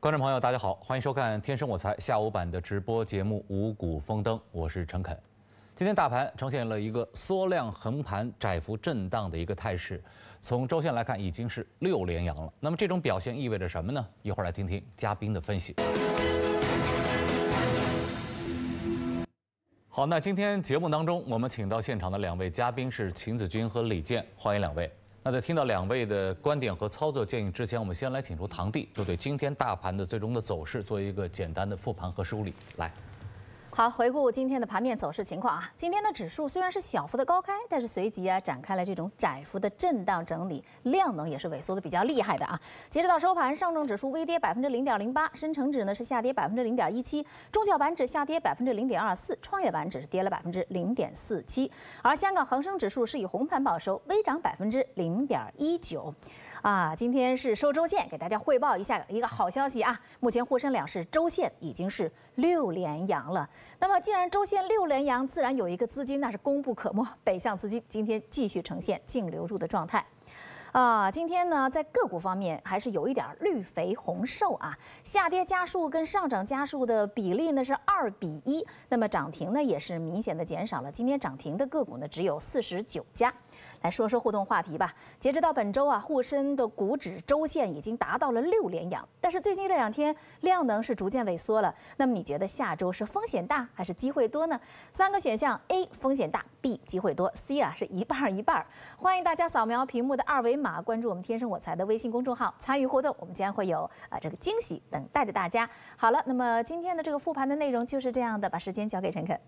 观众朋友，大家好，欢迎收看《天生我材》下午版的直播节目《五谷丰登》，我是陈肯。今天大盘呈现了一个缩量横盘、窄幅震荡的一个态势。从周线来看，已经是六连阳了。那么这种表现意味着什么呢？一会儿来听听嘉宾的分析。好，那今天节目当中，我们请到现场的两位嘉宾是秦子君和李健，欢迎两位。那在听到两位的观点和操作建议之前，我们先来请出堂弟，就对今天大盘的最终的走势做一个简单的复盘和梳理。来。好，回顾今天的盘面走势情况啊，今天的指数虽然是小幅的高开，但是随即啊展开了这种窄幅的震荡整理，量能也是萎缩的比较厉害的啊。截止到收盘，上证指数微跌百分之零点零八，深成指呢是下跌百分之零点一七，中小板指下跌百分之零点二四，创业板指是跌了百分之零点四七，而香港恒生指数是以红盘报收，微涨百分之零点一九。啊，今天是收周线，给大家汇报一下一个好消息啊，目前沪深两市周线已经是六连阳了。那么，既然周线六连阳，自然有一个资金，那是功不可没。北向资金今天继续呈现净流入的状态。啊，今天呢，在个股方面还是有一点绿肥红瘦啊，下跌家数跟上涨家数的比例呢是二比一，那么涨停呢也是明显的减少了，今天涨停的个股呢只有四十九家。来说说互动话题吧，截止到本周啊，沪深的股指周线已经达到了六连阳，但是最近这两天量能是逐渐萎缩了，那么你觉得下周是风险大还是机会多呢？三个选项：A. 风险大；B. 机会多；C. 啊是一半一半。欢迎大家扫描屏幕的二维码。码关注我们“天生我材”的微信公众号，参与互动，我们将会有啊这个惊喜等待着大家。好了，那么今天的这个复盘的内容就是这样的，把时间交给陈肯。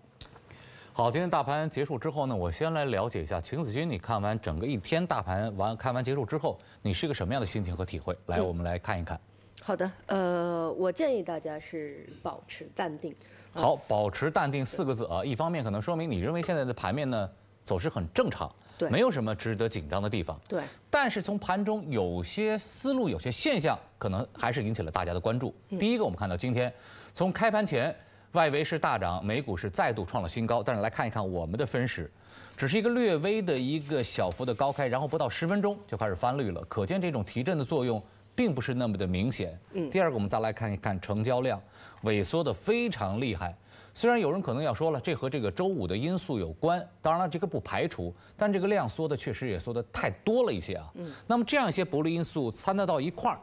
好，今天大盘结束之后呢，我先来了解一下秦子君，你看完整个一天大盘完看完结束之后，你是一个什么样的心情和体会？来，我们来看一看。好的，呃，我建议大家是保持淡定。好，保持淡定四个字啊，一方面可能说明你认为现在的盘面呢。走势很正常，对，没有什么值得紧张的地方，对。但是从盘中有些思路、有些现象，可能还是引起了大家的关注。第一个，我们看到今天从开盘前外围是大涨，美股是再度创了新高，但是来看一看我们的分时，只是一个略微的一个小幅的高开，然后不到十分钟就开始翻绿了，可见这种提振的作用并不是那么的明显。嗯。第二个，我们再来看一看成交量萎缩的非常厉害。虽然有人可能要说了，这和这个周五的因素有关，当然了，这个不排除，但这个量缩的确实也缩的太多了一些啊。那么这样一些不利因素掺杂到一块儿，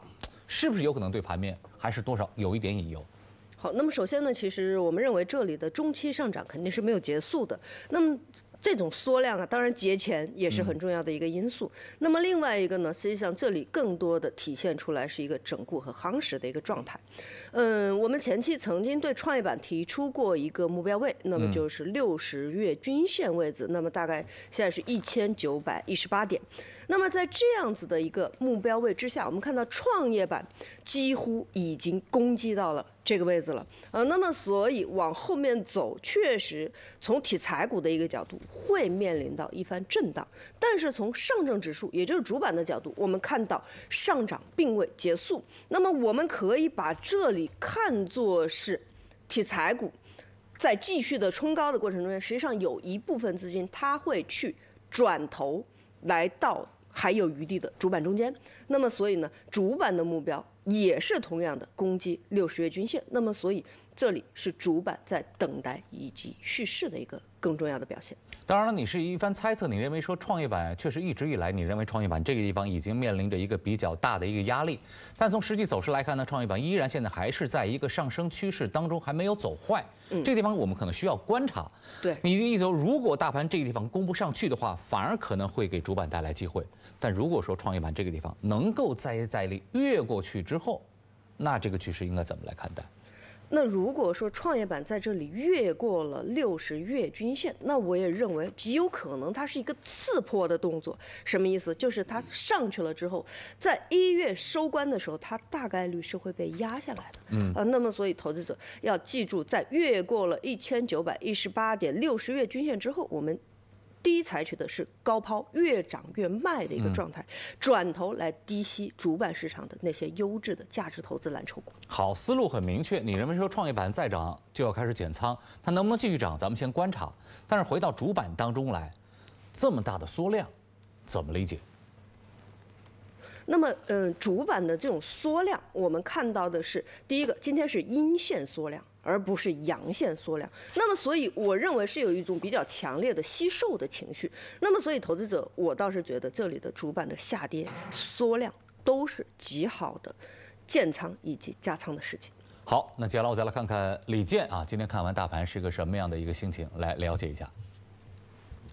是不是有可能对盘面还是多少有一点引诱？好，那么首先呢，其实我们认为这里的中期上涨肯定是没有结束的。那么这种缩量啊，当然节前也是很重要的一个因素。那么另外一个呢，实际上这里更多的体现出来是一个整固和夯实的一个状态。嗯，我们前期曾经对创业板提出过一个目标位，那么就是六十月均线位置，那么大概现在是一千九百一十八点。那么在这样子的一个目标位之下，我们看到创业板几乎已经攻击到了。这个位置了，呃，那么所以往后面走，确实从题材股的一个角度会面临到一番震荡，但是从上证指数，也就是主板的角度，我们看到上涨并未结束。那么我们可以把这里看作是题材股在继续的冲高的过程中间，实际上有一部分资金它会去转头来到还有余地的主板中间。那么所以呢，主板的目标。也是同样的攻击六十月均线，那么所以这里是主板在等待以及蓄势的一个更重要的表现。当然，了，你是一番猜测，你认为说创业板确实一直以来，你认为创业板这个地方已经面临着一个比较大的一个压力，但从实际走势来看呢，创业板依然现在还是在一个上升趋势当中，还没有走坏。这个地方我们可能需要观察。对你的意思说，如果大盘这个地方攻不上去的话，反而可能会给主板带来机会。但如果说创业板这个地方能够再接再厉越过去之后，那这个趋势应该怎么来看待？那如果说创业板在这里越过了六十月均线，那我也认为极有可能它是一个刺破的动作。什么意思？就是它上去了之后，在一月收官的时候，它大概率是会被压下来的。嗯，啊，那么所以投资者要记住，在越过了一千九百一十八点六十月均线之后，我们。第一，采取的是高抛，越涨越卖的一个状态，转头来低吸主板市场的那些优质的价值投资蓝筹股。好，思路很明确。你认为说创业板再涨就要开始减仓，它能不能继续涨，咱们先观察。但是回到主板当中来，这么大的缩量，怎么理解？那么，嗯，主板的这种缩量，我们看到的是第一个，今天是阴线缩量。而不是阳线缩量，那么所以我认为是有一种比较强烈的吸售的情绪，那么所以投资者，我倒是觉得这里的主板的下跌缩量都是极好的建仓以及加仓的时机。好，那接下来我再来看看李健啊，今天看完大盘是个什么样的一个心情？来了解一下。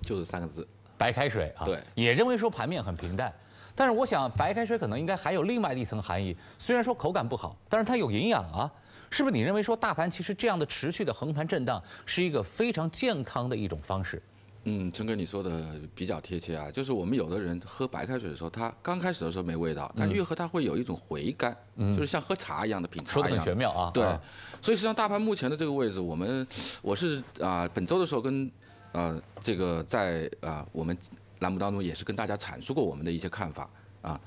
就是三个字，白开水啊。对，也认为说盘面很平淡，但是我想白开水可能应该还有另外的一层含义，虽然说口感不好，但是它有营养啊。是不是你认为说大盘其实这样的持续的横盘震荡是一个非常健康的一种方式？嗯，陈哥你说的比较贴切啊，就是我们有的人喝白开水的时候，他刚开始的时候没味道，但越喝他会有一种回甘，就是像喝茶一样的品茶说的很玄妙啊。对，所以实际上大盘目前的这个位置，我们我是啊本周的时候跟呃这个在啊我们栏目当中也是跟大家阐述过我们的一些看法啊，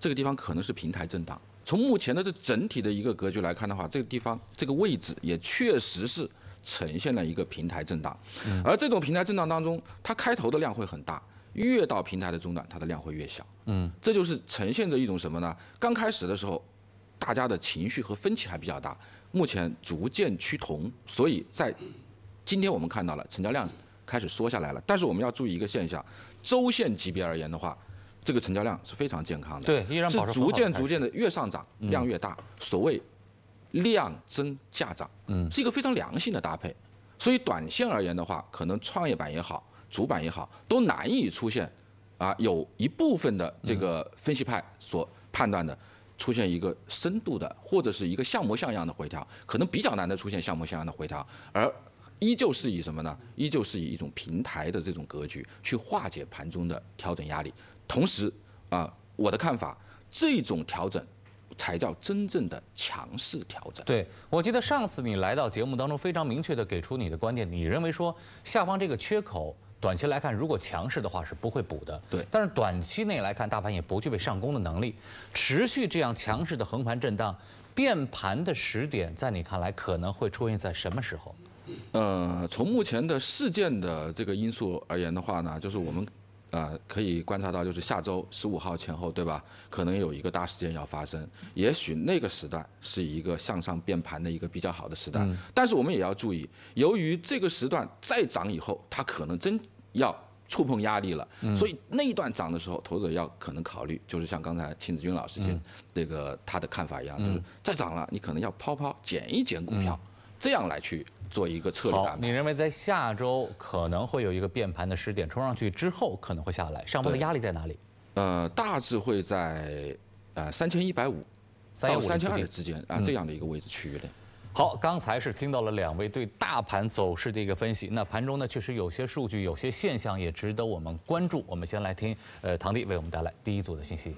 这个地方可能是平台震荡。从目前的这整体的一个格局来看的话，这个地方这个位置也确实是呈现了一个平台震荡，而这种平台震荡当中，它开头的量会很大，越到平台的中段，它的量会越小，嗯，这就是呈现着一种什么呢？刚开始的时候，大家的情绪和分歧还比较大，目前逐渐趋同，所以在今天我们看到了成交量开始缩下来了，但是我们要注意一个现象，周线级别而言的话。这个成交量是非常健康的，对，依然是逐渐逐渐的越上涨，量越大。所谓量增价涨，嗯，是一个非常良性的搭配。所以，短线而言的话，可能创业板也好，主板也好，都难以出现啊，有一部分的这个分析派所判断的出现一个深度的或者是一个像模像样的回调，可能比较难的出现像模像样的回调，而依旧是以什么呢？依旧是以一种平台的这种格局去化解盘中的调整压力。同时啊，我的看法，这种调整才叫真正的强势调整。对，我记得上次你来到节目当中，非常明确的给出你的观点，你认为说下方这个缺口，短期来看如果强势的话是不会补的。对。但是短期内来看，大盘也不具备上攻的能力，持续这样强势的横盘震荡，变盘的时点，在你看来可能会出现在什么时候？呃，从目前的事件的这个因素而言的话呢，就是我们。呃，可以观察到，就是下周十五号前后，对吧？可能有一个大事件要发生，也许那个时段是一个向上变盘的一个比较好的时段。但是我们也要注意，由于这个时段再涨以后，它可能真要触碰压力了。所以那一段涨的时候，投资者要可能考虑，就是像刚才秦子军老师先那个他的看法一样，就是再涨了，你可能要抛抛、减一减股票，这样来去。做一个策略。你认为在下周可能会有一个变盘的时点，冲上去之后可能会下来，上方的压力在哪里？呃，大致会在呃三千一百五到三千二之间，这样的一个位置区域内。好，刚才是听到了两位对大盘走势的一个分析，那盘中呢确实有些数据，有些现象也值得我们关注。我们先来听呃唐弟为我们带来第一组的信息。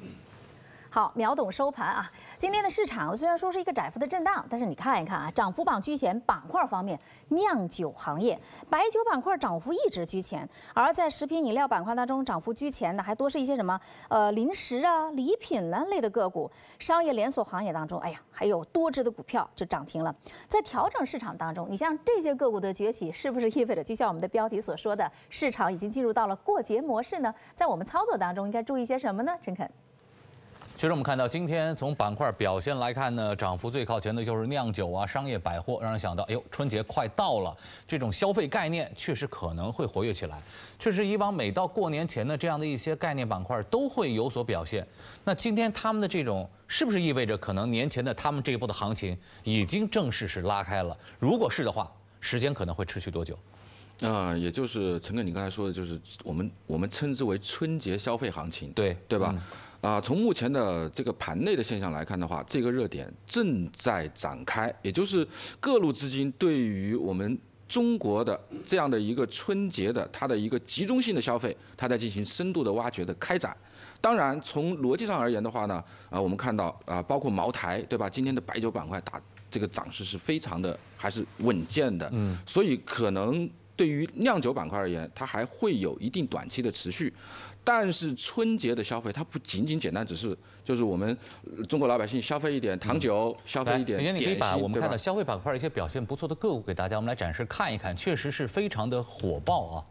好，秒懂收盘啊，今天的市场虽然说是一个窄幅的震荡，但是你看一看啊，涨幅榜居前板块方面，酿酒行业、白酒板块涨幅一直居前，而在食品饮料板块当中，涨幅居前的还多是一些什么呃零食啊、礼品啊类的个股，商业连锁行业当中，哎呀，还有多只的股票就涨停了。在调整市场当中，你像这些个股的崛起，是不是意味着就像我们的标题所说的，市场已经进入到了过节模式呢？在我们操作当中，应该注意些什么呢？陈肯。其实，我们看到今天从板块表现来看呢，涨幅最靠前的就是酿酒啊、商业百货，让人想到，哎呦，春节快到了，这种消费概念确实可能会活跃起来。确实，以往每到过年前的这样的一些概念板块都会有所表现。那今天他们的这种，是不是意味着可能年前的他们这一波的行情已经正式是拉开了？如果是的话，时间可能会持续多久？啊，也就是陈哥你刚才说的，就是我们我们称之为春节消费行情，对对吧？啊，从目前的这个盘内的现象来看的话，这个热点正在展开，也就是各路资金对于我们中国的这样的一个春节的它的一个集中性的消费，它在进行深度的挖掘的开展。当然，从逻辑上而言的话呢，啊，我们看到啊，包括茅台，对吧？今天的白酒板块打这个涨势是非常的还是稳健的，嗯，所以可能对于酿酒板块而言，它还会有一定短期的持续。但是春节的消费，它不仅仅简单只是就是我们中国老百姓消费一点糖酒，消费一点点心，以把我们看到消费板块一些表现不错的个股给大家，我们来展示看一看，确实是非常的火爆啊，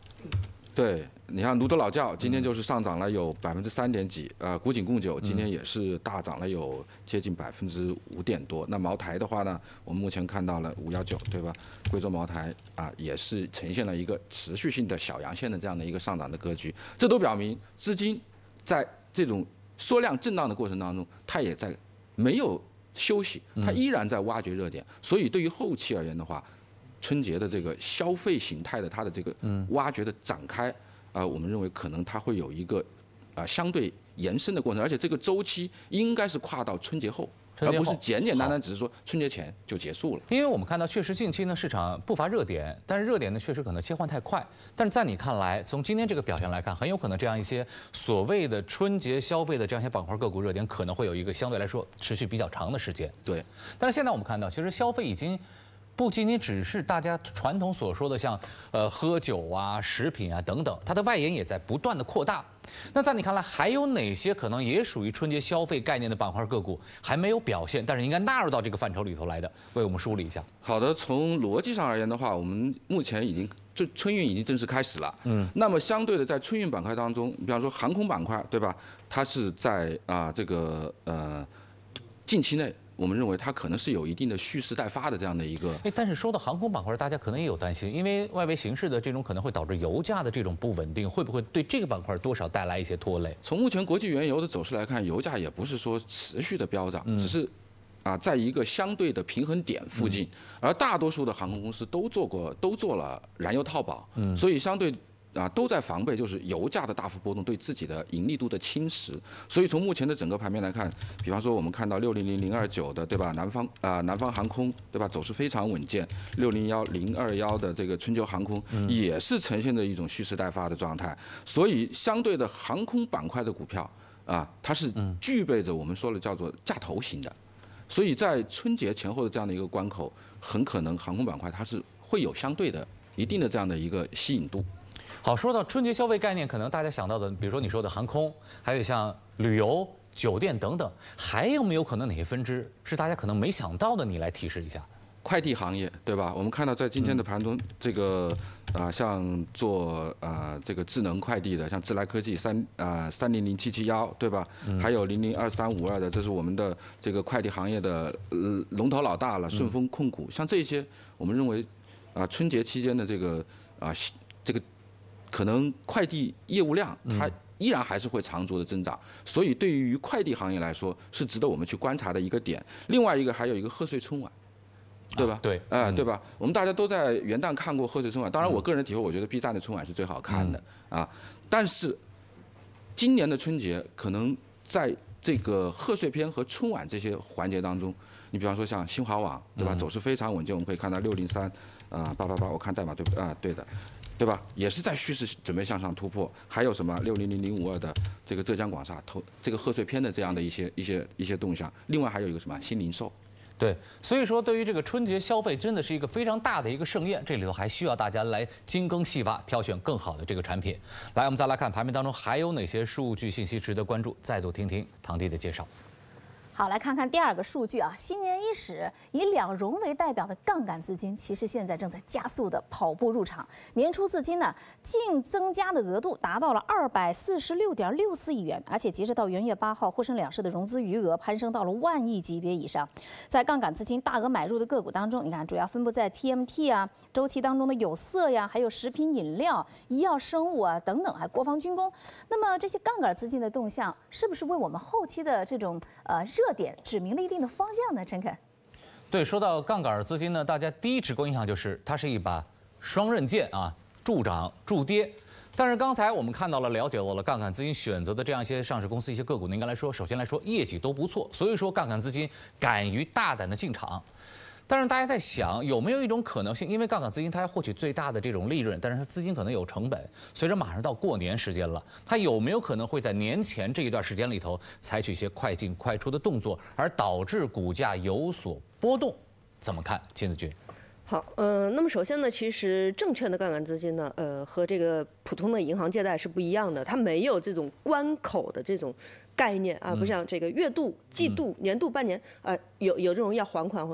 对。你看泸州老窖今天就是上涨了有百分之三点几，呃，古井贡酒今天也是大涨了有接近百分之五点多。那茅台的话呢，我们目前看到了五幺九，对吧？贵州茅台啊也是呈现了一个持续性的小阳线的这样的一个上涨的格局。这都表明资金在这种缩量震荡的过程当中，它也在没有休息，它依然在挖掘热点。所以对于后期而言的话，春节的这个消费形态的它的这个挖掘的展开。啊，我们认为可能它会有一个啊相对延伸的过程，而且这个周期应该是跨到春节后，而不是简简单单只是说春节前就结束了。因为我们看到，确实近期呢市场不乏热点，但是热点呢确实可能切换太快。但是在你看来，从今天这个表现来看，很有可能这样一些所谓的春节消费的这样一些板块个股热点，可能会有一个相对来说持续比较长的时间。对。但是现在我们看到，其实消费已经。不仅仅只是大家传统所说的像，呃，喝酒啊、食品啊等等，它的外延也在不断的扩大。那在你看来，还有哪些可能也属于春节消费概念的板块个股还没有表现，但是应该纳入到这个范畴里头来的？为我们梳理一下。好的，从逻辑上而言的话，我们目前已经这春运已经正式开始了。嗯。那么相对的，在春运板块当中，比方说航空板块，对吧？它是在啊这个呃近期内。我们认为它可能是有一定的蓄势待发的这样的一个。哎，但是说到航空板块，大家可能也有担心，因为外围形势的这种可能会导致油价的这种不稳定，会不会对这个板块多少带来一些拖累？从目前国际原油的走势来看，油价也不是说持续的飙涨，只是啊，在一个相对的平衡点附近。而大多数的航空公司都做过，都做了燃油套保，所以相对。啊，都在防备，就是油价的大幅波动对自己的盈利度的侵蚀。所以从目前的整个盘面来看，比方说我们看到六零零零二九的，对吧？南方啊，南方航空，对吧？走势非常稳健。六零幺零二幺的这个春秋航空，也是呈现着一种蓄势待发的状态。所以，相对的航空板块的股票啊，它是具备着我们说了叫做价投型的。所以在春节前后的这样的一个关口，很可能航空板块它是会有相对的一定的这样的一个吸引度。好，说到春节消费概念，可能大家想到的，比如说你说的航空，还有像旅游、酒店等等，还有没有可能哪些分支是大家可能没想到的？你来提示一下。快递行业，对吧？我们看到在今天的盘中，这个啊，像做啊这个智能快递的，像智来科技三啊三零零七七幺，对吧？还有零零二三五二的，这是我们的这个快递行业的龙头老大了，顺丰控股。像这些，我们认为啊，春节期间的这个啊，这个。可能快递业务量它依然还是会长足的增长，所以对于快递行业来说是值得我们去观察的一个点。另外一个还有一个贺岁春晚，对吧？对，啊，对吧？我们大家都在元旦看过贺岁春晚，当然我个人体会，我觉得 B 站的春晚是最好看的啊。但是今年的春节可能在这个贺岁片和春晚这些环节当中，你比方说像新华网，对吧？走势非常稳健，我们可以看到六零三啊八八八，我看代码对啊对的。对吧？也是在蓄势准备向上突破，还有什么六零零零五二的这个浙江广厦，投这个贺岁片的这样的一些一些一些动向。另外还有一个什么新零售？对，所以说对于这个春节消费真的是一个非常大的一个盛宴，这里头还需要大家来精耕细挖，挑选更好的这个产品。来，我们再来看排名当中还有哪些数据信息值得关注。再度听听唐迪的介绍。好，来看看第二个数据啊。新年伊始，以两融为代表的杠杆资金，其实现在正在加速的跑步入场。年初至今呢，净增加的额度达到了二百四十六点六四亿元，而且截止到元月八号，沪深两市的融资余额攀升到了万亿级别以上。在杠杆资金大额买入的个股当中，你看，主要分布在 TMT 啊、周期当中的有色呀，还有食品饮料、医药生物啊等等还国防军工。那么这些杠杆资金的动向，是不是为我们后期的这种呃热？特点指明了一定的方向呢，陈肯。对，说到杠杆资金呢，大家第一直观印象就是它是一把双刃剑啊，助涨助跌。但是刚才我们看到了、了解到了，杠杆资金选择的这样一些上市公司一些个股，应该来说，首先来说业绩都不错，所以说杠杆资金敢于大胆的进场。但是大家在想，有没有一种可能性？因为杠杆资金它要获取最大的这种利润，但是它资金可能有成本。随着马上到过年时间了，它有没有可能会在年前这一段时间里头采取一些快进快出的动作，而导致股价有所波动？怎么看？金子君？好，呃，那么首先呢，其实证券的杠杆资金呢，呃，和这个普通的银行借贷是不一样的，它没有这种关口的这种概念啊，不像这个月度、季度、年度、半年，呃，有有这种要还款。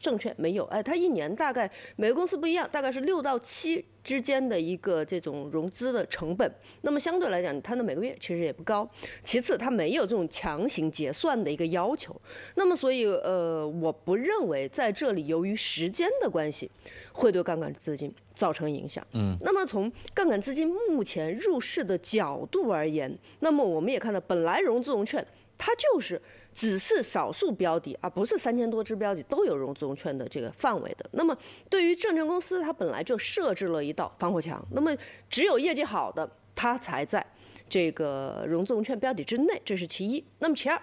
证券没有，哎，它一年大概每个公司不一样，大概是六到七之间的一个这种融资的成本。那么相对来讲，它的每个月其实也不高。其次，它没有这种强行结算的一个要求。那么所以，呃，我不认为在这里由于时间的关系，会对杠杆资金造成影响。嗯。那么从杠杆资金目前入市的角度而言，那么我们也看到，本来融资融券。它就是只是少数标的，而不是三千多只标的都有融资融券的这个范围的。那么，对于证券公司，它本来就设置了一道防火墙。那么，只有业绩好的，它才在这个融资融券标的之内，这是其一。那么，其二，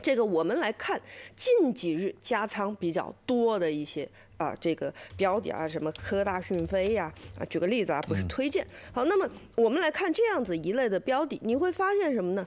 这个我们来看近几日加仓比较多的一些啊，这个标的啊，什么科大讯飞呀啊，举个例子啊，不是推荐。好，那么我们来看这样子一类的标的，你会发现什么呢？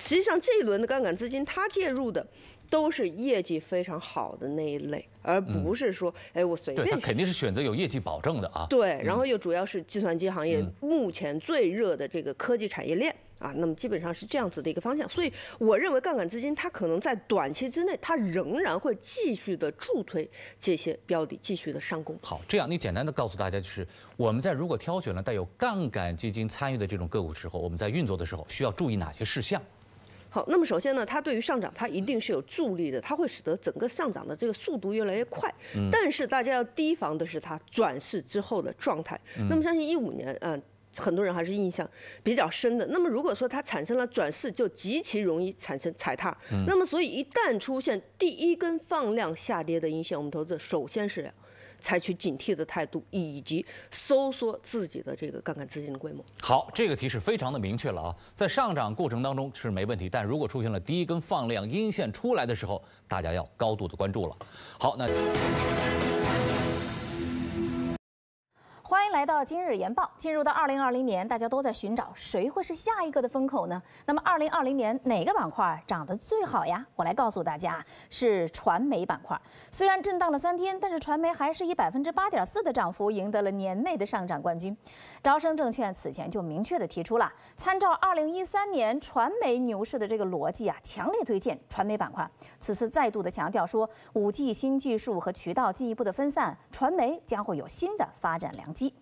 实际上这一轮的杠杆资金，它介入的都是业绩非常好的那一类，而不是说，哎，我随便。对，它肯定是选择有业绩保证的啊。对，然后又主要是计算机行业目前最热的这个科技产业链啊，那么基本上是这样子的一个方向。所以我认为杠杆资金它可能在短期之内，它仍然会继续的助推这些标的继续的上攻。好，这样你简单的告诉大家，就是我们在如果挑选了带有杠杆基金参与的这种个股时候，我们在运作的时候需要注意哪些事项？好，那么首先呢，它对于上涨它一定是有助力的，它会使得整个上涨的这个速度越来越快。但是大家要提防的是它转势之后的状态。那么相信一五年，嗯，很多人还是印象比较深的。那么如果说它产生了转势，就极其容易产生踩踏。那么所以一旦出现第一根放量下跌的阴线，我们投资首先是。采取警惕的态度，以及收缩自己的这个杠杆资金的规模。好，这个提示非常的明确了啊，在上涨过程当中是没问题，但如果出现了第一根放量阴线出来的时候，大家要高度的关注了。好，那。来到今日研报，进入到二零二零年，大家都在寻找谁会是下一个的风口呢？那么二零二零年哪个板块涨得最好呀？我来告诉大家，是传媒板块。虽然震荡了三天，但是传媒还是以百分之八点四的涨幅赢得了年内的上涨冠军。招商证券此前就明确的提出了，参照二零一三年传媒牛市的这个逻辑啊，强烈推荐传媒板块。此次再度的强调说，五 G 新技术和渠道进一步的分散，传媒将会有新的发展良机。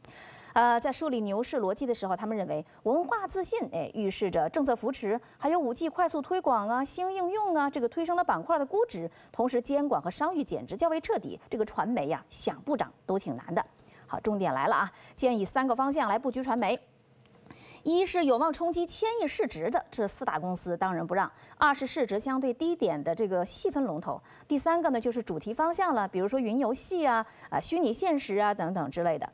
呃，在梳理牛市逻辑的时候，他们认为文化自信哎预示着政策扶持，还有五 G 快速推广啊、新应用啊，这个推升了板块的估值。同时，监管和商誉减值较为彻底，这个传媒呀想不涨都挺难的。好，重点来了啊！建议三个方向来布局传媒：一是有望冲击千亿市值的这四大公司，当仁不让；二是市值相对低点的这个细分龙头；第三个呢就是主题方向了，比如说云游戏啊、啊虚拟现实啊等等之类的。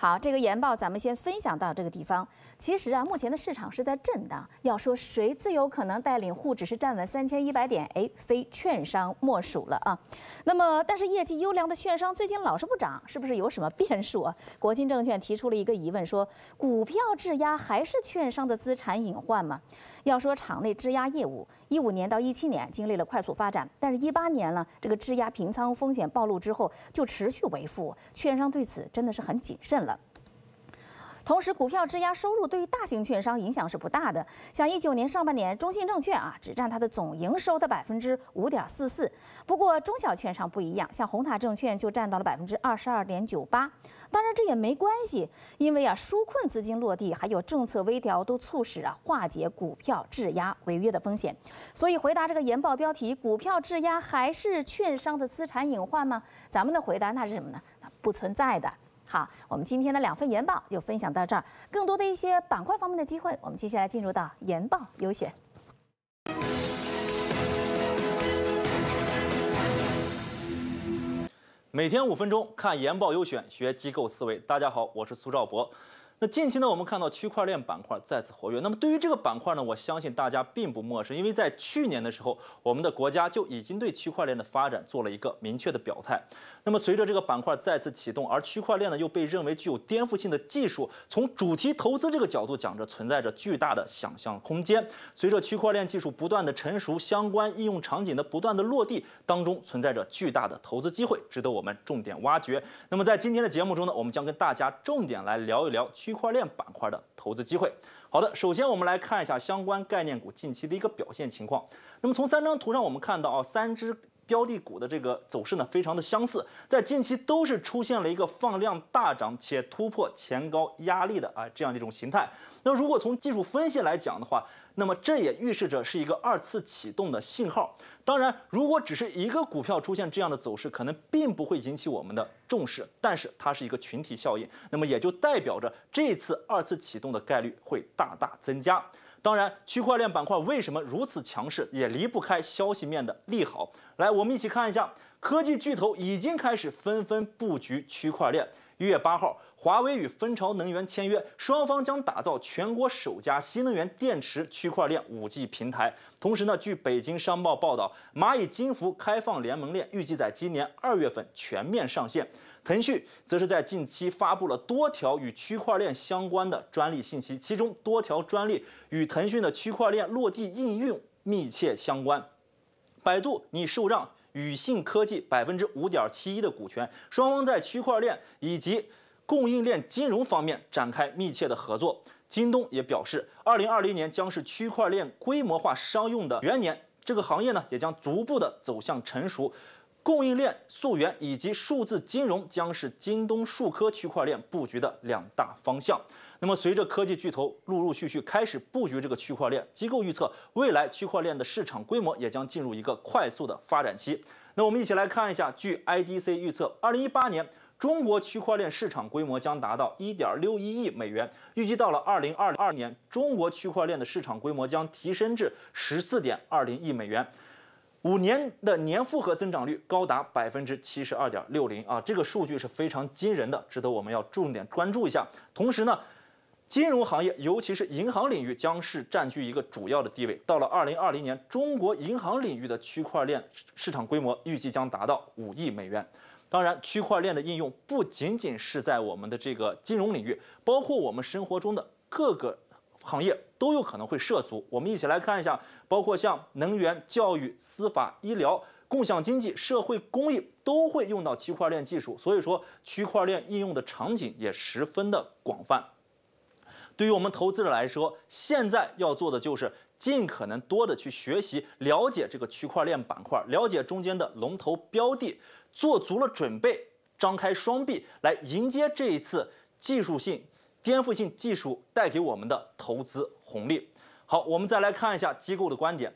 好，这个研报咱们先分享到这个地方。其实啊，目前的市场是在震荡。要说谁最有可能带领沪指是站稳三千一百点？哎，非券商莫属了啊。那么，但是业绩优良的券商最近老是不涨，是不是有什么变数啊？国金证券提出了一个疑问，说股票质押还是券商的资产隐患吗？要说场内质押业务，一五年到一七年经历了快速发展，但是，一八年呢，这个质押平仓风险暴露之后，就持续为负，券商对此真的是很谨慎了。同时，股票质押收入对于大型券商影响是不大的。像一九年上半年，中信证券啊，只占它的总营收的百分之五点四四。不过，中小券商不一样，像红塔证券就占到了百分之二十二点九八。当然，这也没关系，因为啊，纾困资金落地，还有政策微调，都促使啊化解股票质押违约的风险。所以，回答这个研报标题“股票质押还是券商的资产隐患吗？”咱们的回答那是什么呢？不存在的。好，我们今天的两份研报就分享到这儿。更多的一些板块方面的机会，我们接下来进入到研报优选。每天五分钟看研报优选，学机构思维。大家好，我是苏兆博。那近期呢，我们看到区块链板块再次活跃。那么对于这个板块呢，我相信大家并不陌生，因为在去年的时候，我们的国家就已经对区块链的发展做了一个明确的表态。那么随着这个板块再次启动，而区块链呢又被认为具有颠覆性的技术，从主题投资这个角度讲着，存在着巨大的想象空间。随着区块链技术不断的成熟，相关应用场景的不断的落地，当中存在着巨大的投资机会，值得我们重点挖掘。那么在今天的节目中呢，我们将跟大家重点来聊一聊。区块链板块的投资机会。好的，首先我们来看一下相关概念股近期的一个表现情况。那么从三张图上，我们看到啊，三只标的股的这个走势呢，非常的相似，在近期都是出现了一个放量大涨且突破前高压力的啊这样的一种形态。那如果从技术分析来讲的话，那么这也预示着是一个二次启动的信号。当然，如果只是一个股票出现这样的走势，可能并不会引起我们的重视。但是它是一个群体效应，那么也就代表着这次二次启动的概率会大大增加。当然，区块链板块为什么如此强势，也离不开消息面的利好。来，我们一起看一下，科技巨头已经开始纷纷布局区块链。一月八号，华为与蜂巢能源签约，双方将打造全国首家新能源电池区块链五 G 平台。同时呢，据北京商报报道，蚂蚁金服开放联盟链预计在今年二月份全面上线。腾讯则是在近期发布了多条与区块链相关的专利信息，其中多条专利与腾讯的区块链落地应用密切相关。百度，你受让。宇信科技百分之五点七一的股权，双方在区块链以及供应链金融方面展开密切的合作。京东也表示，二零二零年将是区块链规模化商用的元年，这个行业呢也将逐步的走向成熟。供应链溯源以及数字金融将是京东数科区块链布局的两大方向。那么，随着科技巨头陆陆续续开始布局这个区块链，机构预测未来区块链的市场规模也将进入一个快速的发展期。那我们一起来看一下，据 IDC 预测，二零一八年中国区块链市场规模将达到一点六一亿美元，预计到了二零二二年，中国区块链的市场规模将提升至十四点二零亿美元，五年的年复合增长率高达百分之七十二点六零啊！这个数据是非常惊人的，值得我们要重点关注一下。同时呢。金融行业，尤其是银行领域，将是占据一个主要的地位。到了二零二零年，中国银行领域的区块链市场规模预计将达到五亿美元。当然，区块链的应用不仅仅是在我们的这个金融领域，包括我们生活中的各个行业都有可能会涉足。我们一起来看一下，包括像能源、教育、司法、医疗、共享经济、社会公益都会用到区块链技术。所以说，区块链应用的场景也十分的广泛。对于我们投资者来说，现在要做的就是尽可能多的去学习、了解这个区块链板块，了解中间的龙头标的，做足了准备，张开双臂来迎接这一次技术性颠覆性技术带给我们的投资红利。好，我们再来看一下机构的观点。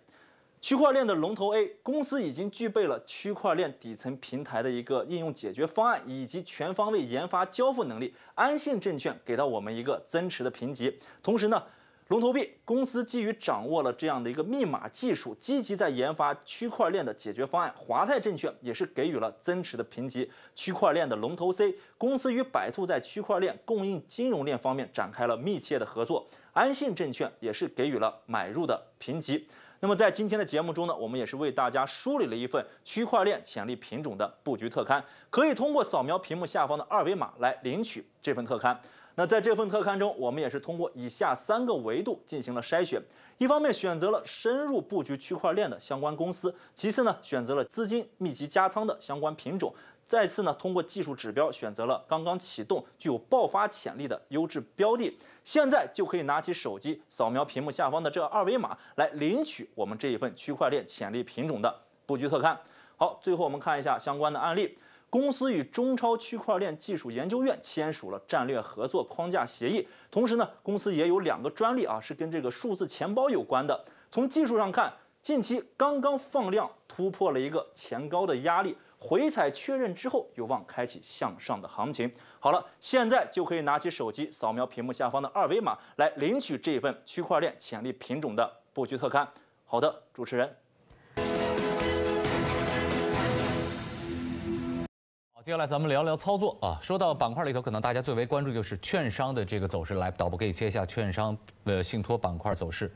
区块链的龙头 A 公司已经具备了区块链底层平台的一个应用解决方案以及全方位研发交付能力，安信证券给到我们一个增持的评级。同时呢，龙头 B 公司基于掌握了这样的一个密码技术，积极在研发区块链的解决方案，华泰证券也是给予了增持的评级。区块链的龙头 C 公司与百度在区块链供应金融链方面展开了密切的合作，安信证券也是给予了买入的评级。那么在今天的节目中呢，我们也是为大家梳理了一份区块链潜力品种的布局特刊，可以通过扫描屏幕下方的二维码来领取这份特刊。那在这份特刊中，我们也是通过以下三个维度进行了筛选：一方面选择了深入布局区块链的相关公司，其次呢选择了资金密集加仓的相关品种。再次呢，通过技术指标选择了刚刚启动、具有爆发潜力的优质标的，现在就可以拿起手机，扫描屏幕下方的这二维码来领取我们这一份区块链潜力品种的布局特刊。好，最后我们看一下相关的案例。公司与中超区块链技术研究院签署了战略合作框架协议，同时呢，公司也有两个专利啊是跟这个数字钱包有关的。从技术上看，近期刚刚放量突破了一个前高的压力。回踩确认之后，有望开启向上的行情。好了，现在就可以拿起手机，扫描屏幕下方的二维码，来领取这份区块链潜力品种的布局特刊。好的，主持人。接下来咱们聊聊操作啊。说到板块里头，可能大家最为关注就是券商的这个走势，来导播可以切一下券商呃信托板块走势。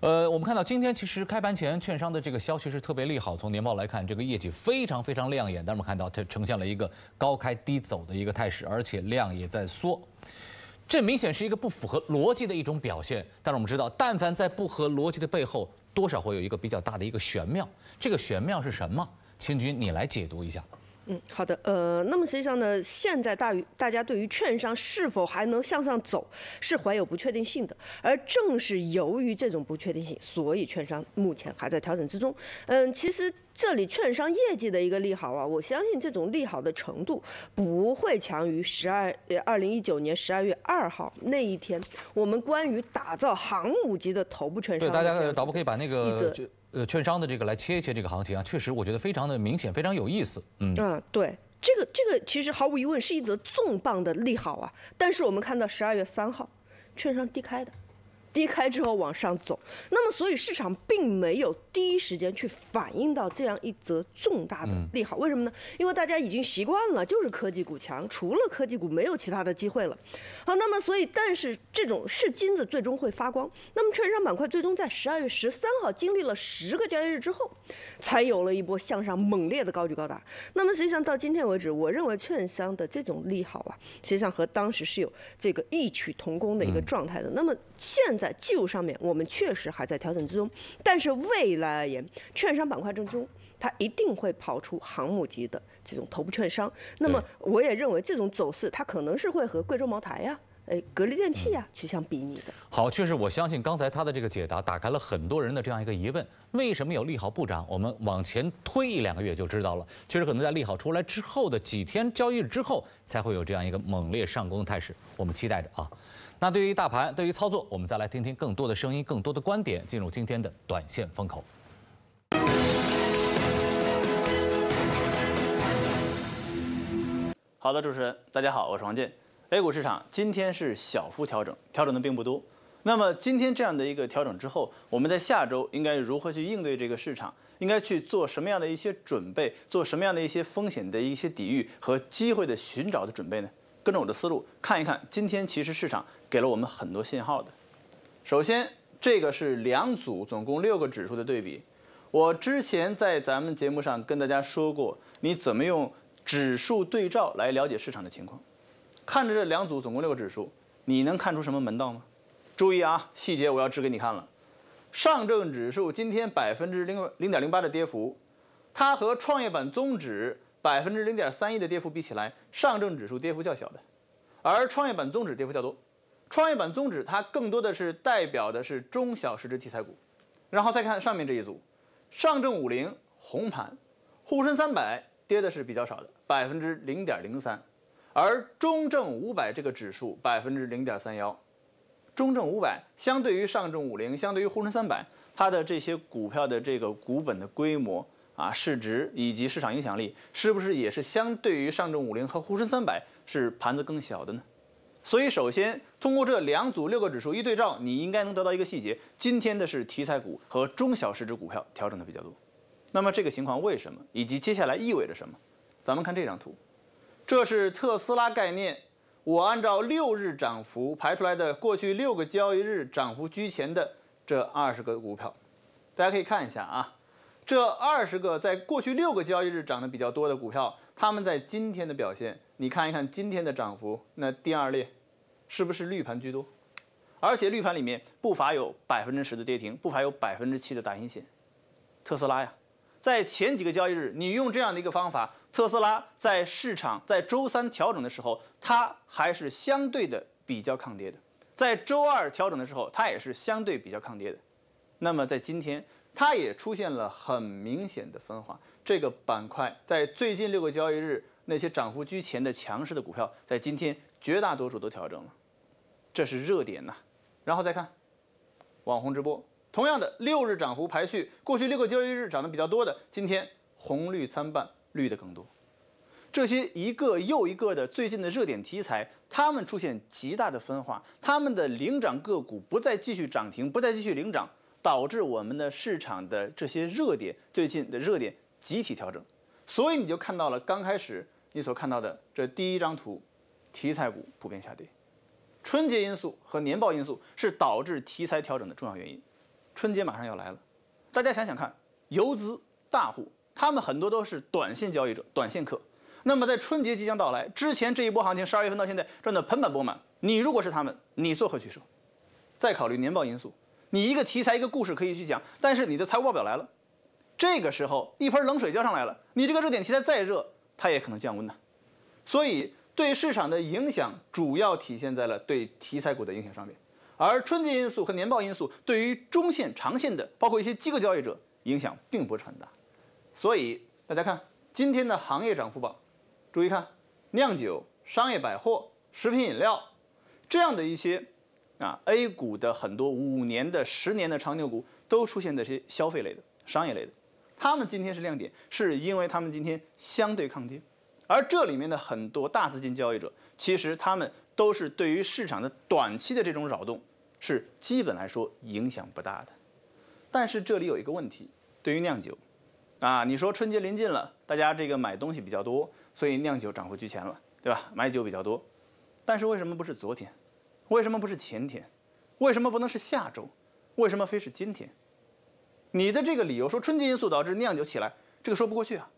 呃，我们看到今天其实开盘前券商的这个消息是特别利好，从年报来看，这个业绩非常非常亮眼。但我们看到它呈现了一个高开低走的一个态势，而且量也在缩，这明显是一个不符合逻辑的一种表现。但是我们知道，但凡在不合逻辑的背后，多少会有一个比较大的一个玄妙。这个玄妙是什么？青军，你来解读一下。嗯，好的，呃，那么实际上呢，现在大于大家对于券商是否还能向上走是怀有不确定性的，而正是由于这种不确定性，所以券商目前还在调整之中。嗯，其实这里券商业绩的一个利好啊，我相信这种利好的程度不会强于十二呃二零一九年十二月二号那一天我们关于打造航母级的头部券商。对，大家导播可以把那个。呃，券商的这个来切一切这个行情啊，确实我觉得非常的明显，非常有意思。嗯，对，这个这个其实毫无疑问是一则重磅的利好啊。但是我们看到十二月三号，券商低开的。低开之后往上走，那么所以市场并没有第一时间去反映到这样一则重大的利好，为什么呢？因为大家已经习惯了，就是科技股强，除了科技股没有其他的机会了。好，那么所以但是这种是金子最终会发光，那么券商板块最终在十二月十三号经历了十个交易日之后，才有了一波向上猛烈的高举高打。那么实际上到今天为止，我认为券商的这种利好啊，实际上和当时是有这个异曲同工的一个状态的。那么现在技术上面，我们确实还在调整之中，但是未来而言，券商板块正中，它一定会跑出航母级的这种头部券商。那么，我也认为这种走势它可能是会和贵州茅台呀、哎格力电器呀去相比拟的。好，确实，我相信刚才他的这个解答打开了很多人的这样一个疑问：为什么有利好不涨？我们往前推一两个月就知道了。确实，可能在利好出来之后的几天交易日之后，才会有这样一个猛烈上攻的态势。我们期待着啊。那对于大盘，对于操作，我们再来听听更多的声音，更多的观点，进入今天的短线风口。好的，主持人，大家好，我是王健。A 股市场今天是小幅调整，调整的并不多。那么今天这样的一个调整之后，我们在下周应该如何去应对这个市场？应该去做什么样的一些准备？做什么样的一些风险的一些抵御和机会的寻找的准备呢？跟着我的思路看一看，今天其实市场给了我们很多信号的。首先，这个是两组总共六个指数的对比。我之前在咱们节目上跟大家说过，你怎么用指数对照来了解市场的情况。看着这两组总共六个指数，你能看出什么门道吗？注意啊，细节我要指给你看了。上证指数今天百分之零零点零八的跌幅，它和创业板综指。百分之零点三一的跌幅比起来，上证指数跌幅较小的，而创业板综指跌幅较多。创业板综指它更多的是代表的是中小市值题材股。然后再看上面这一组，上证五零红盘，沪深三百跌的是比较少的，百分之零点零三，而中证五百这个指数百分之零点三幺。中证五百相对于上证五零，相对于沪深三百，它的这些股票的这个股本的规模。啊，市值以及市场影响力是不是也是相对于上证五零和沪深三百是盘子更小的呢？所以，首先通过这两组六个指数一对照，你应该能得到一个细节：今天的是题材股和中小市值股票调整的比较多。那么这个情况为什么，以及接下来意味着什么？咱们看这张图，这是特斯拉概念，我按照六日涨幅排出来的，过去六个交易日涨幅居前的这二十个股票，大家可以看一下啊。这二十个在过去六个交易日涨得比较多的股票，他们在今天的表现，你看一看今天的涨幅。那第二列，是不是绿盘居多？而且绿盘里面不乏有百分之十的跌停，不乏有百分之七的打阴线。特斯拉呀，在前几个交易日，你用这样的一个方法，特斯拉在市场在周三调整的时候，它还是相对的比较抗跌的；在周二调整的时候，它也是相对比较抗跌的。那么在今天。它也出现了很明显的分化，这个板块在最近六个交易日那些涨幅居前的强势的股票，在今天绝大多数都调整了，这是热点呐。然后再看网红直播，同样的六日涨幅排序，过去六个交易日涨得比较多的，今天红绿参半，绿的更多。这些一个又一个的最近的热点题材，它们出现极大的分化，它们的领涨个股不再继续涨停，不再继续领涨。导致我们的市场的这些热点，最近的热点集体调整，所以你就看到了刚开始你所看到的这第一张图，题材股普遍下跌。春节因素和年报因素是导致题材调整的重要原因。春节马上要来了，大家想想看，游资大户他们很多都是短线交易者，短线客。那么在春节即将到来之前这一波行情，十二月份到现在赚得盆满钵满，你如果是他们，你作何取舍？再考虑年报因素。你一个题材一个故事可以去讲，但是你的财务报表来了，这个时候一盆冷水浇上来了，你这个热点题材再热，它也可能降温的。所以对市场的影响主要体现在了对题材股的影响上面，而春节因素和年报因素对于中线、长线的，包括一些机构交易者影响并不是很大。所以大家看今天的行业涨幅榜，注意看酿酒、商业百货、食品饮料这样的一些。啊，A 股的很多五年的、十年的长牛股都出现的是消费类的、商业类的，他们今天是亮点，是因为他们今天相对抗跌，而这里面的很多大资金交易者，其实他们都是对于市场的短期的这种扰动，是基本来说影响不大的。但是这里有一个问题，对于酿酒，啊，你说春节临近了，大家这个买东西比较多，所以酿酒涨幅居前了，对吧？买酒比较多，但是为什么不是昨天？为什么不是前天？为什么不能是下周？为什么非是今天？你的这个理由说春季因素导致酿酒起来，这个说不过去啊。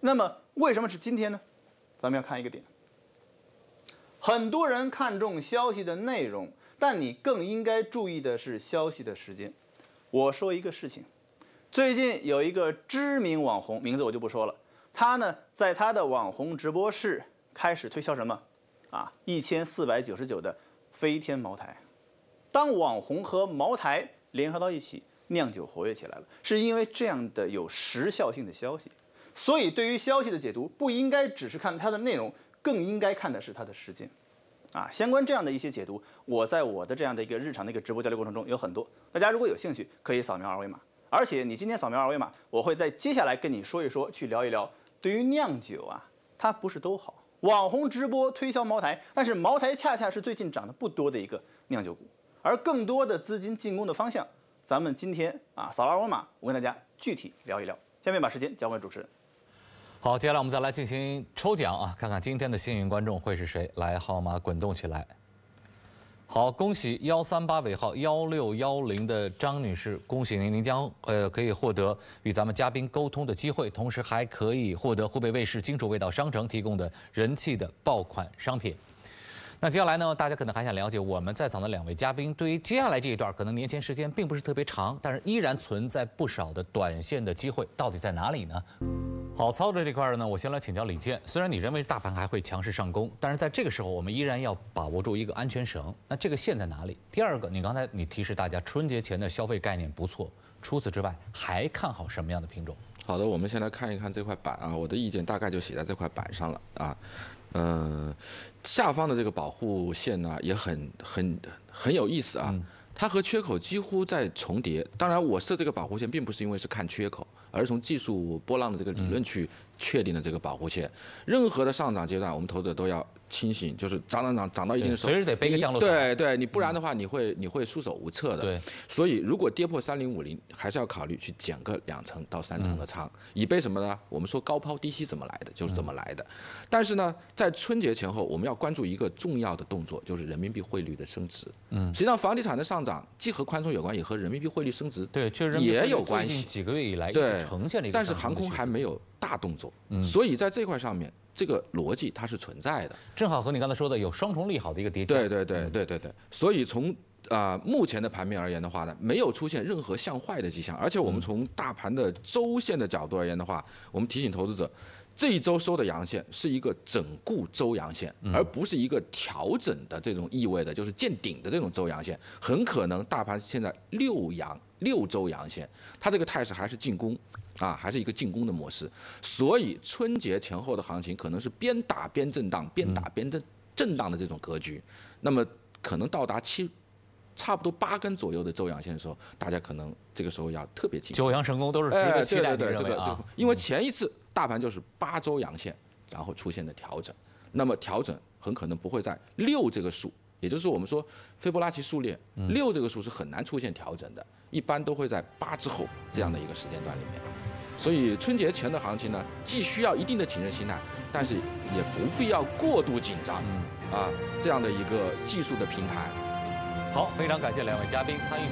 那么为什么是今天呢？咱们要看一个点。很多人看重消息的内容，但你更应该注意的是消息的时间。我说一个事情，最近有一个知名网红，名字我就不说了，他呢在他的网红直播室开始推销什么？啊，一千四百九十九的。飞天茅台，当网红和茅台联合到一起，酿酒活跃起来了，是因为这样的有时效性的消息，所以对于消息的解读不应该只是看它的内容，更应该看的是它的时间，啊，相关这样的一些解读，我在我的这样的一个日常的一个直播交流过程中有很多，大家如果有兴趣可以扫描二维码，而且你今天扫描二维码，我会在接下来跟你说一说，去聊一聊，对于酿酒啊，它不是都好。网红直播推销茅台，但是茅台恰恰是最近涨得不多的一个酿酒股，而更多的资金进攻的方向，咱们今天啊扫了二维码，我跟大家具体聊一聊。下面把时间交给主持人。好，接下来我们再来进行抽奖啊，看看今天的幸运观众会是谁。来，号码滚动起来。好，恭喜幺三八尾号幺六幺零的张女士，恭喜您，您将呃可以获得与咱们嘉宾沟通的机会，同时还可以获得湖北卫视《荆楚味道》商城提供的人气的爆款商品。那接下来呢？大家可能还想了解我们在场的两位嘉宾对于接下来这一段可能年前时间并不是特别长，但是依然存在不少的短线的机会，到底在哪里呢？好操作这块呢，我先来请教李健。虽然你认为大盘还会强势上攻，但是在这个时候我们依然要把握住一个安全绳。那这个线在哪里？第二个，你刚才你提示大家春节前的消费概念不错，除此之外还看好什么样的品种？好的，我们先来看一看这块板啊，我的意见大概就写在这块板上了啊。嗯，下方的这个保护线呢，也很很很有意思啊，它和缺口几乎在重叠。当然，我设这个保护线并不是因为是看缺口，而是从技术波浪的这个理论去。确定的这个保护线，任何的上涨阶段，我们投资者都要清醒，就是涨涨涨涨到一定的时候，随时得背个降落伞。对对，你不然的话，你会你会束手无策的。对。所以，如果跌破三零五零，还是要考虑去减个两成到三成的仓，以备什么呢？我们说高抛低吸怎么来的，就是怎么来的。但是呢，在春节前后，我们要关注一个重要的动作，就是人民币汇率的升值。嗯。实际上，房地产的上涨既和宽松有关，也和人民币汇率升值对，确实也有关系。几个月以来，对呈现了一个但是航空还没有。大动作，嗯，所以在这块上面，这个逻辑它是存在的，正好和你刚才说的有双重利好的一个叠加。对对对对对对。所以从啊目前的盘面而言的话呢，没有出现任何向坏的迹象，而且我们从大盘的周线的角度而言的话，我们提醒投资者，这一周收的阳线是一个整固周阳线，而不是一个调整的这种意味的，就是见顶的这种周阳线，很可能大盘现在六阳。六周阳线，它这个态势还是进攻，啊，还是一个进攻的模式，所以春节前后的行情可能是边打边震荡，边打边震震荡的这种格局。那么可能到达七，差不多八根左右的周阳线的时候，大家可能这个时候要特别谨慎。九阳神功都是值得期待的，因为前一次大盘就是八周阳线，然后出现的调整，那么调整很可能不会在六这个数，也就是我们说斐波拉奇数列六这个数是很难出现调整的。一般都会在八之后这样的一个时间段里面，所以春节前的行情呢，既需要一定的谨慎心态，但是也不必要过度紧张啊，这样的一个技术的平台。好，非常感谢两位嘉宾参与。